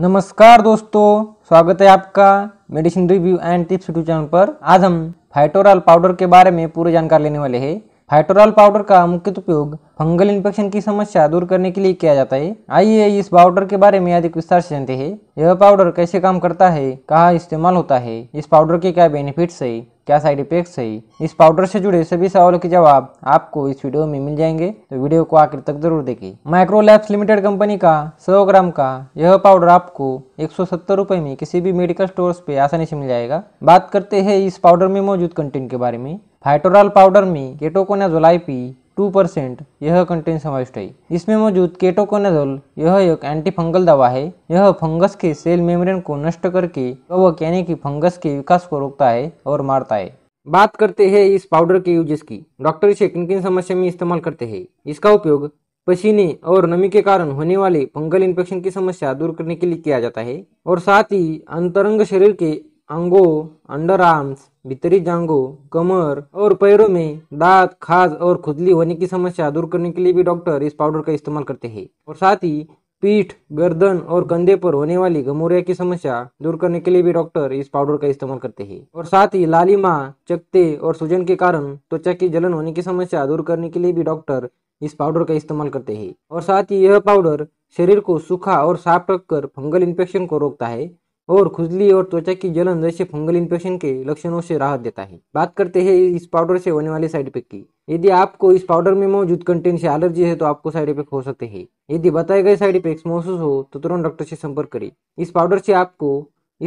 नमस्कार दोस्तों स्वागत है आपका medicine review and tips YouTube channel पर आज हम फाइटोरल पाउडर के बारे में पूरी जानकारी लेने वाले हैं हाइटोरॉल पाउडर का मुख्य उपयोग फंगल इन्फेक्शन की समस्या दूर करने के लिए किया जाता है आइए इस पाउडर के बारे में अधिक विस्तार से जानते हैं यह पाउडर कैसे काम करता है कहाँ इस्तेमाल होता है इस पाउडर के क्या बेनिफिट्स है क्या साइड इफेक्ट्स है इस पाउडर से जुड़े सभी सवालों के जवाब आपको इस वीडियो में मिल जाएंगे तो वीडियो को आखिर तक जरूर देखें माइक्रोलैब्स लिमिटेड कंपनी का सौ ग्राम का यह पाउडर आपको एक सौ में किसी भी मेडिकल स्टोर पे आसानी से मिल जाएगा बात करते हैं इस पाउडर में मौजूद कंटेंट के बारे में फाइटोराल पाउडर में केटोकोनाजोलाइपी 2% यह कंटेन समाविष्ट है इसमें मौजूद केटोकोनाजोल यह एक एंटी फंगल दवा है यह फंगस के सेल मेम्ब्रेन को नष्ट करके कवक यानी कि फंगस के विकास को रोकता है और मारता है बात करते हैं इस पाउडर के यूजेस की डॉक्टर इसे किन किन समस्या में इस्तेमाल करते हैं इसका उपयोग पसीने और नमी के कारण होने वाले फंगल इन्फेक्शन की समस्या दूर करने के लिए किया जाता है और साथ ही अंतरंग शरीर के अंगों अंडर आर्म्स भीतरी जांगो कमर और पैरों में दांत खाज और खुजली होने की समस्या दूर करने के लिए भी डॉक्टर इस पाउडर का इस्तेमाल करते हैं और साथ ही पीठ गर्दन और कंधे पर होने वाली घमोरिया की समस्या दूर करने के लिए भी डॉक्टर इस पाउडर का इस्तेमाल करते हैं और साथ ही लालिमा चकते और सूजन के कारण त्वचा की जलन होने की समस्या दूर करने के लिए भी डॉक्टर इस पाउडर का इस्तेमाल करते हैं और साथ ही यह पाउडर शरीर को सूखा और साफ रखकर फंगल इन्फेक्शन को रोकता है और खुजली और त्वचा की जलन जैसे फंगल इन्फेक्शन के लक्षणों से राहत देता है बात करते हैं इस पाउडर से होने वाले साइड इफेक्ट की यदि आपको इस पाउडर में मौजूद कंटेंट से एलर्जी है तो आपको साइड इफेक्ट हो सकते हैं यदि बताए गए साइड इफेक्ट महसूस हो तो तुरंत डॉक्टर से संपर्क करें इस पाउडर से आपको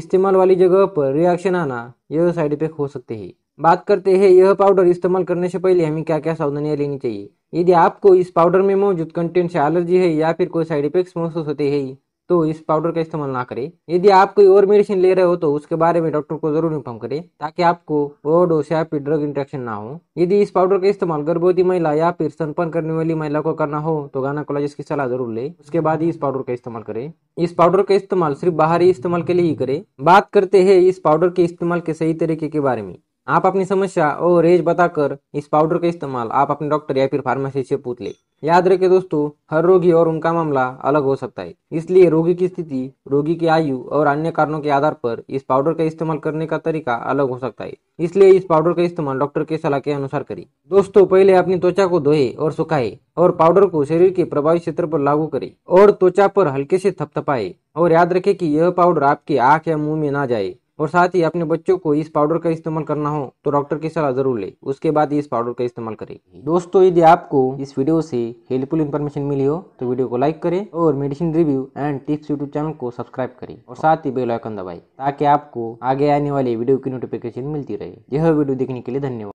इस्तेमाल वाली जगह पर रिएक्शन आना यह साइड इफेक्ट हो सकते हैं बात करते हैं यह पाउडर इस्तेमाल करने से पहले हमें क्या क्या सावधानियां लेनी चाहिए यदि आपको इस पाउडर में मौजूद कंटेंट से एलर्जी है या फिर कोई साइड इफेक्ट्स महसूस होते हैं तो इस पाउडर का इस्तेमाल ना करें यदि आप कोई और मेडिसिन ले रहे हो तो उसके बारे में डॉक्टर को जरूर इन्फॉर्म करें ताकि आपको ओवरडोज या फिर ड्रग इंटेक्शन ना हो यदि इस पाउडर का इस्तेमाल गर्भवती महिला या फिर स्तनपान करने वाली महिला को करना हो तो कोलाजिस की सलाह जरूर ले उसके बाद ही इस पाउडर का इस्तेमाल करें इस पाउडर का इस्तेमाल सिर्फ बाहरी इस्तेमाल के लिए ही करे बात करते हैं इस पाउडर के इस्तेमाल के सही तरीके के बारे में आप अपनी समस्या और रेज बताकर इस पाउडर का इस्तेमाल आप अपने डॉक्टर या फिर फार्मेसी से पूछ ले याद रखे दोस्तों हर रोगी और उनका मामला अलग हो सकता है इसलिए रोगी की स्थिति रोगी की आयु और अन्य कारणों के आधार पर इस पाउडर का इस्तेमाल करने का तरीका अलग हो सकता है इसलिए इस पाउडर का इस्तेमाल डॉक्टर के सलाह के अनुसार करें दोस्तों पहले अपनी त्वचा को धोए और सुखाए और पाउडर को शरीर के प्रभावी क्षेत्र पर लागू करें और त्वचा पर हल्के से थपथपाए और याद रखें कि यह पाउडर आपके आंख या मुंह में ना जाए और साथ ही अपने बच्चों को इस पाउडर का इस्तेमाल करना हो तो डॉक्टर की सलाह जरूर ले उसके बाद इस पाउडर का इस्तेमाल करें दोस्तों यदि आपको इस वीडियो से हेल्पफुल इन्फॉर्मेशन मिली हो तो वीडियो को लाइक करें और medicine review and tips YouTube channel को सब्सक्राइब करें और साथ ही बेलाइकन दबाए ताकि आपको आगे आने वाले वीडियो की नोटिफिकेशन मिलती रहे यह वीडियो देखने के लिए धन्यवाद